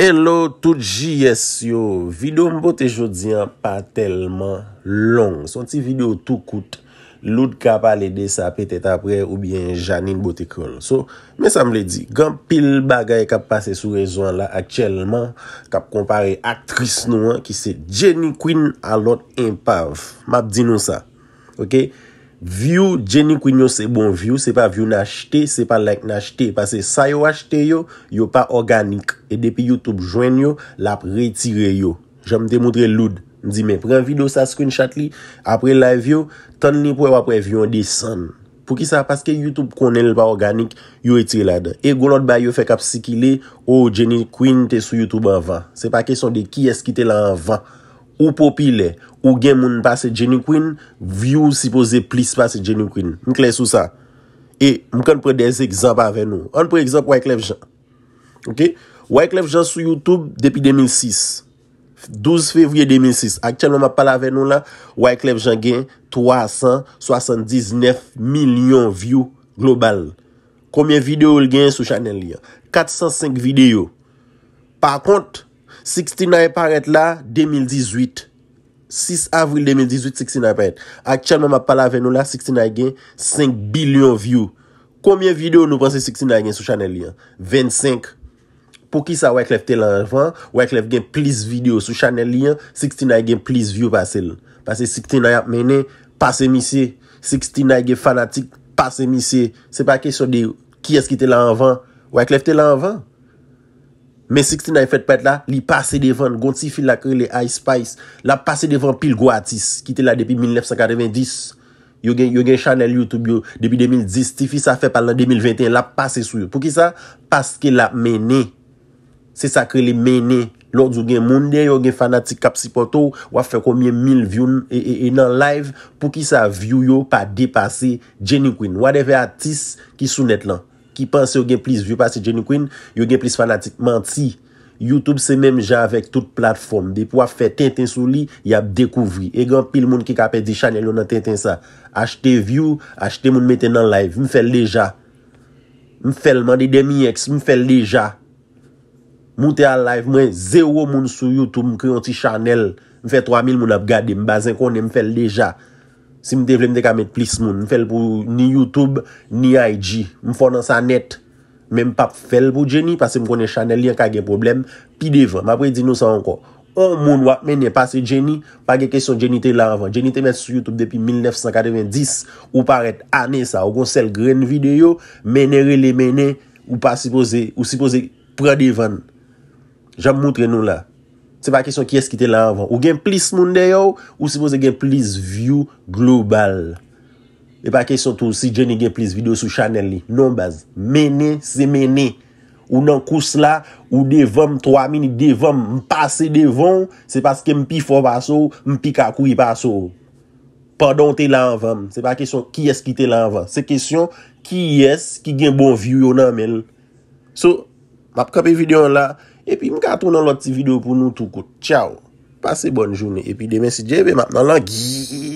Hello tout G.S. yo, video mbo te jodian pa telman long, son ti video tout kout, lout kap alede sa petet apre ou bien janin bote kron. So, men sa mle di, gen pil bagay kap pase sou rezon la akchelman, kap compare aktris nou an ki se Jenny Quinn alot impav, map di nou sa, okey? View, Jenny Quinn yo se bon view, se pa view n'achete, se pa like n'achete. Pase sa yo achete yo, yo pa organik. E depi YouTube jwen yo, la pre-etire yo. Jom te moudre loud. Mdi men, pre-video sa screenshot li, apre live yo, ton li pre-wa pre-viyon desan. Pou ki sa, paske YouTube konel pa organik, yo etire la oh, de. E goulot ba yo fek ap sikile, o Jenny Quinn te sou YouTube avan. Se pa kesyon de ki eski te la avan. Ou popi le. Ou gen moun pase Jenny Quinn. View si pose plis pase Jenny Quinn. Mwen klev sou sa. E mwen kon pre dez ekzaba avè nou. An pre ekzab Wai Klevjan. Ok. Wai Klevjan sou Youtube depi 2006. 12 fevye 2006. Ak chan mwen ma pal avè nou la. Wai Klevjan gen 379 milyon view global. Komiè video ou gen sou chanel li ya. 405 video. Par kont. Sixty nan yon paret la, 2018. 6 avril 2018, Sixty nan yon paret. Aksyonman ma pala ven nou la, Sixty nan yon gen, 5 billion view. Koumyen video nou prase Sixty nan yon gen sou chanel yon? 25. Po ki sa wak levte la anvan, wak levgen plis video sou chanel yon, Sixty nan yon gen plis view pasel. Pasel Sixty nan yon ap mene, pas emisye. Sixty nan yon gen fanatik, pas emisye. Se pa kesyon de ki eski te la anvan, wak levte la anvan. Men si ki ti nan yon e fèt pèt la, li pase devan. Gon ti fi la kre le Ice Spice. La pase devan pil gwa atis. Ki te la depi 1990. Yo gen channel YouTube yo depi 2010. Ti fi sa fè palan 2021. La pase sou yo. Pou ki sa? Paske la mène. Se sa kre le mène. Lò djou gen moun den, yo gen fanatik kapsi poto. Wafè komye 1000 view enan e, e live. Pou ki sa view yo pa depase Jenny Quinn. Wadeve atis ki sou net lan. Ki panse yo gen plis view pasi Jenny Quinn, yo gen plis fanatik manti. Youtube se menm jan avèk tout platform. De pou ap fè tenten sou li, ya ap dekouvri. Egan pil moun ki kapè di chanel yo nan tenten sa. Achte view, achte moun meten nan live. M fèl leja. M fèl mandi demi x, m fèl leja. Moutè an live mwen, zero moun sou Youtube m kè yon ti chanel. M fèl 3000 moun ap gade, m bazen konè m fèl leja. Si m te vle, m te kamet plis moun. M fel pou ni YouTube, ni IG. M fonan sa net. Men pap fel pou Jenny. Pase m konen chanel li an kage problem. Pi devan. M apre di nou sa anko. An moun wap menen pase Jenny. Page kesyon Jenny te la avan. Jenny te met su YouTube depi 1990. Ou paret ane sa. Ou konsel gren video. Mene rele mene. Ou pasipose. Ou sipose pre devan. Jame moutre nou la. Se pa kesyon ki es ki te lanvan. Ou gen plis moun de yo, ou se pose gen plis view global. E pa kesyon tou si jen e gen plis video sou chanel li. Non baz, mene se mene. Ou nan kous la, ou devanm 3 min, devanm mpase devan, se paske mpi fwa baso, mpi kakou yi baso. Padon te lanvan. Se pa kesyon ki es ki te lanvan. Se kesyon ki es ki gen bon view yon nan men. So... Ma pou kape videon la. E pi mka tou nan loti video pou nou tou kout. Tchau. Pase bonne jouni. E pi demensi jebe map nan langi.